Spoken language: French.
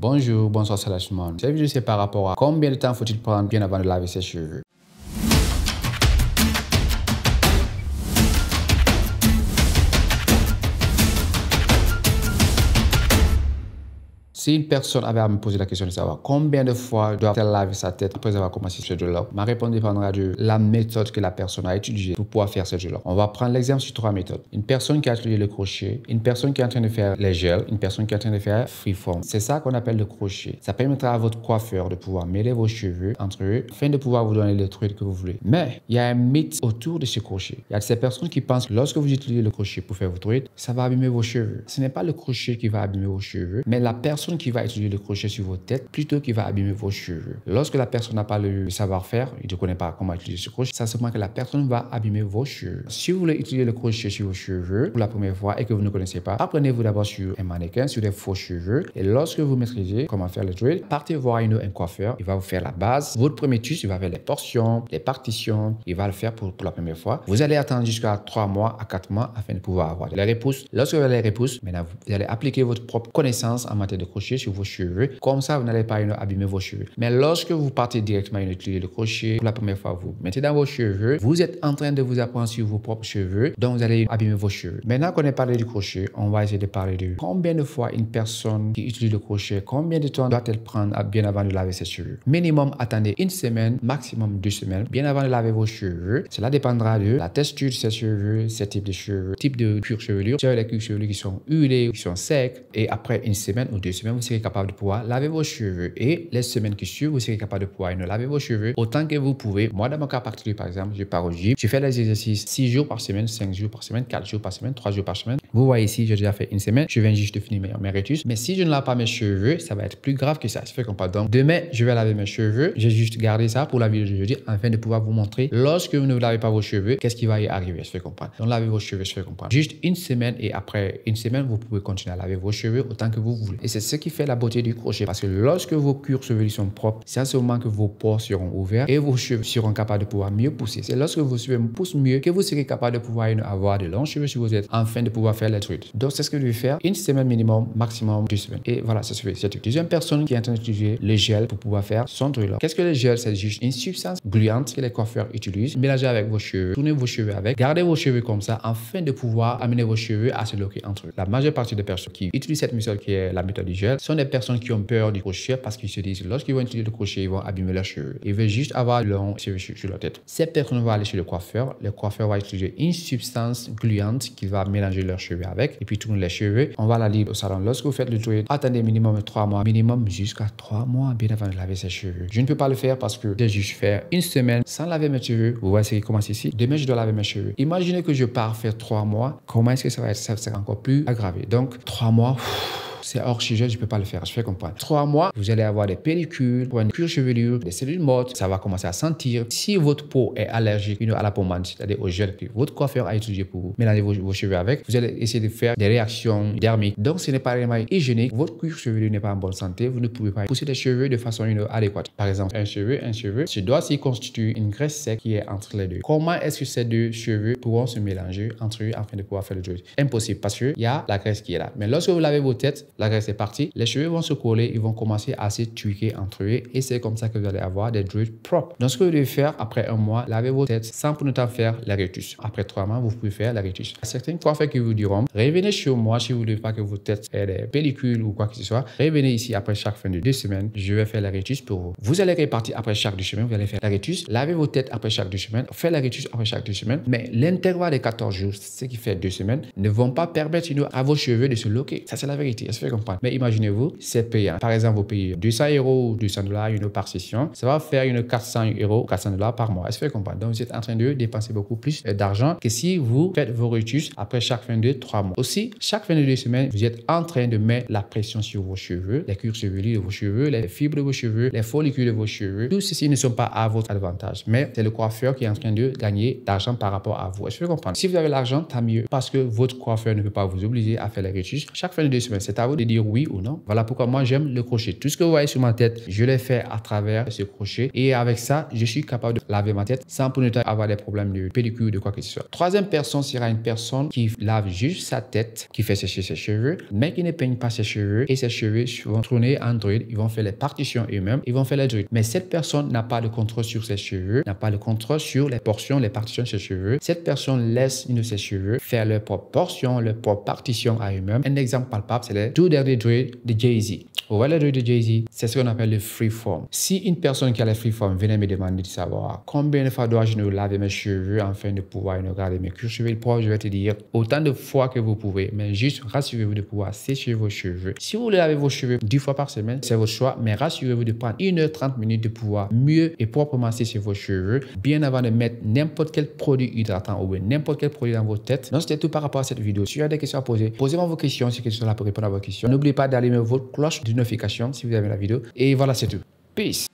Bonjour, bonsoir, c'est la Cette vidéo, c'est par rapport à combien de temps faut-il prendre bien avant de laver ses cheveux. Si une personne avait à me poser la question de savoir combien de fois doit-elle laver sa tête après avoir commencé ce jeu-là, ma réponse dépendra de la méthode que la personne a étudiée pour pouvoir faire ce jeu-là. On va prendre l'exemple sur trois méthodes. Une personne qui a étudié le crochet, une personne qui est en train de faire les gels, une personne qui est en train de faire freeform. C'est ça qu'on appelle le crochet. Ça permettra à votre coiffeur de pouvoir mêler vos cheveux entre eux afin de pouvoir vous donner le truc que vous voulez. Mais il y a un mythe autour de ce crochet. Il y a ces personnes qui pensent que lorsque vous étudiez le crochet pour faire votre truc, ça va abîmer vos cheveux. Ce n'est pas le crochet qui va abîmer vos cheveux, mais la personne qui va utiliser le crochet sur vos têtes plutôt qu'il va abîmer vos cheveux. Lorsque la personne n'a pas le savoir-faire, il ne connaît pas comment utiliser ce crochet, ça se que la personne va abîmer vos cheveux. Si vous voulez utiliser le crochet sur vos cheveux pour la première fois et que vous ne connaissez pas, apprenez-vous d'abord sur un mannequin, sur des faux cheveux et lorsque vous maîtrisez comment faire le drill, partez voir une, un coiffeur, il va vous faire la base. Votre premier twist, il va faire les portions, les partitions, il va le faire pour, pour la première fois. Vous allez attendre jusqu'à 3 mois à 4 mois afin de pouvoir avoir les repousse. Lorsque vous avez les repousses, maintenant vous allez appliquer votre propre connaissance en matière de crochet sur vos cheveux. Comme ça, vous n'allez pas abîmer vos cheveux. Mais lorsque vous partez directement utiliser le crochet pour la première fois, vous mettez dans vos cheveux, vous êtes en train de vous apprendre sur vos propres cheveux, donc vous allez abîmer vos cheveux. Maintenant qu'on a parlé du crochet, on va essayer de parler de combien de fois une personne qui utilise le crochet, combien de temps doit-elle prendre bien avant de laver ses cheveux. Minimum, attendez une semaine, maximum deux semaines, bien avant de laver vos cheveux. Cela dépendra de la texture de ses cheveux, ses types de cheveux, type de cuir chevelure, sur les cuirs chevelures qui sont huilés, qui sont secs, et après une semaine ou deux semaines, vous serez capable de pouvoir laver vos cheveux. Et les semaines qui suivent, vous serez capable de pouvoir laver vos cheveux autant que vous pouvez. Moi, dans mon cas particulier, par exemple, je pars au gym, je fais les exercices 6 jours par semaine, 5 jours par semaine, 4 jours par semaine, 3 jours par semaine. Vous voyez ici, j'ai déjà fait une semaine. Je viens juste de finir mes, rétus. Mais si je ne lave pas mes cheveux, ça va être plus grave que ça. Je fait qu'on Donc, demain, je vais laver mes cheveux. J'ai juste gardé ça pour la vidéo de jeudi afin de pouvoir vous montrer lorsque vous ne lavez pas vos cheveux, qu'est-ce qui va y arriver. Je fais comprendre. parle. Donc, lavez vos cheveux, Je fais comprendre. Juste une semaine et après une semaine, vous pouvez continuer à laver vos cheveux autant que vous voulez. Et c'est ce qui fait la beauté du crochet parce que lorsque vos cures chevelus sont propres, c'est à ce moment que vos pores seront ouverts et vos cheveux seront capables de pouvoir mieux pousser. C'est lorsque vos cheveux poussent mieux que vous serez capable de pouvoir avoir de longs cheveux si vous êtes enfin de pouvoir les trucs. Donc, c'est ce que je vais faire. Une semaine minimum, maximum deux semaines. Et voilà, c'est suffit. C'est tout. Deuxième personne qui est en train d'utiliser le gel pour pouvoir faire son truc là. Qu'est-ce que le gel C'est juste une substance gluante que les coiffeurs utilisent. Mélangez avec vos cheveux, tournez vos cheveux avec, gardez vos cheveux comme ça afin de pouvoir amener vos cheveux à se loquer entre eux. La majeure partie des personnes qui utilisent cette méthode qui est la méthode du gel sont des personnes qui ont peur du crochet parce qu'ils se disent lorsqu'ils vont utiliser le crochet, ils vont abîmer leurs cheveux. Ils veulent juste avoir long cheveux sur leur tête. Cette personnes va aller chez le coiffeur. Le coiffeur va utiliser une substance gluante qui va mélanger leurs cheveux avec et puis tourne les cheveux. On va la lire au salon. Lorsque vous faites le tour attendez minimum trois mois, minimum jusqu'à trois mois bien avant de laver ses cheveux. Je ne peux pas le faire parce que que je fais une semaine sans laver mes cheveux. Vous voyez ce qui commence ici. Demain, je dois laver mes cheveux. Imaginez que je pars faire 3 mois. Comment est-ce que ça va être ça, encore plus aggravé. Donc, trois mois c'est hors sujet, je ne peux pas le faire. Je fais comprendre. Trois mois, vous allez avoir des pellicules, une cure chevelure, des cellules mortes. Ça va commencer à sentir. Si votre peau est allergique à la pommade, c'est-à-dire au gel que votre coiffeur a étudié pour vous, mélangez vos, cheveux avec, vous allez essayer de faire des réactions dermiques. Donc, ce n'est pas vraiment hygiénique. Votre cuir chevelu n'est pas en bonne santé. Vous ne pouvez pas pousser les cheveux de façon adéquate. Par exemple, un cheveu, un cheveu, ce doit s'y constituer une graisse sec qui est entre les deux. Comment est-ce que ces deux cheveux pourront se mélanger entre eux afin de pouvoir faire le jeu Impossible parce qu'il y a la graisse qui est là. Mais lorsque vous lavez vos têtes, la graisse est partie, les cheveux vont se coller, ils vont commencer à se tuer entre eux et c'est comme ça que vous allez avoir des druides propres. Donc ce que vous devez faire après un mois, lavez vos têtes sans pour pas faire la rétus. Après trois mois, vous pouvez faire la rétus. Certaines coiffes qui vous diront, revenez chez moi si vous ne voulez pas que vos têtes aient des pellicules ou quoi que ce soit, revenez ici après chaque fin de deux semaines, je vais faire la rétus pour vous. Vous allez répartir après chaque deux semaines, vous allez faire la rétus, lavez vos têtes après chaque deux semaines, faites la rétus après chaque deux semaines, mais l'intervalle des 14 jours, ce qui fait deux semaines, ne vont pas permettre à vos cheveux de se loquer. Ça c'est la vérité comprendre. Mais imaginez-vous, c'est payant. Par exemple, vous payez 200 euros ou 200 dollars une par session. Ça va faire une 400 euros, 400 dollars par mois. Est-ce que vous comprenez? Donc, vous êtes en train de dépenser beaucoup plus d'argent que si vous faites vos retouches après chaque fin de trois mois. Aussi, chaque fin de deux semaines, vous êtes en train de mettre la pression sur vos cheveux, les cuir de vos cheveux, les fibres de vos cheveux, les follicules de vos cheveux. Tout ceci ne sont pas à votre avantage, mais c'est le coiffeur qui est en train de gagner d'argent par rapport à vous. Est-ce que vous comprenez? Si vous avez l'argent, tant mieux parce que votre coiffeur ne peut pas vous obliger à faire les retus chaque fin de deux semaines. C'est à vous dire oui ou non. Voilà pourquoi moi j'aime le crochet. Tout ce que vous voyez sur ma tête, je l'ai fait à travers ce crochet et avec ça, je suis capable de laver ma tête sans pour autant avoir des problèmes de pellicule ou de quoi que ce soit. Troisième personne sera une personne qui lave juste sa tête, qui fait sécher ses cheveux, mais qui ne peigne pas ses cheveux et ses cheveux vont tourner en druide, ils vont faire les partitions eux-mêmes, ils vont faire les druides. Mais cette personne n'a pas de contrôle sur ses cheveux, n'a pas de contrôle sur les portions, les partitions de ses cheveux. Cette personne laisse une de ses cheveux faire leurs propres portions, leurs propres partitions à eux-mêmes. Un exemple palpable, c'est les tout dernier trades de Jay-Z. Voilà le de Jay-Z, c'est ce qu'on appelle le freeform. Si une personne qui a le freeform venait me demander de savoir combien de fois dois-je me laver mes cheveux afin de pouvoir regarder mes cuirs cheveux je vais te dire autant de fois que vous pouvez, mais juste rassurez-vous de pouvoir sécher vos cheveux. Si vous voulez laver vos cheveux deux fois par semaine, c'est votre choix, mais rassurez-vous de prendre une heure trente minutes de pouvoir mieux et proprement sécher vos cheveux bien avant de mettre n'importe quel produit hydratant ou n'importe quel produit dans votre tête. Donc, c'était tout par rapport à cette vidéo. Si vous avez des questions à poser, posez-moi vos questions si quelque là pour répondre à vos questions N'oubliez pas d'allumer votre cloche de notification si vous avez la vidéo. Et voilà, c'est tout. Peace.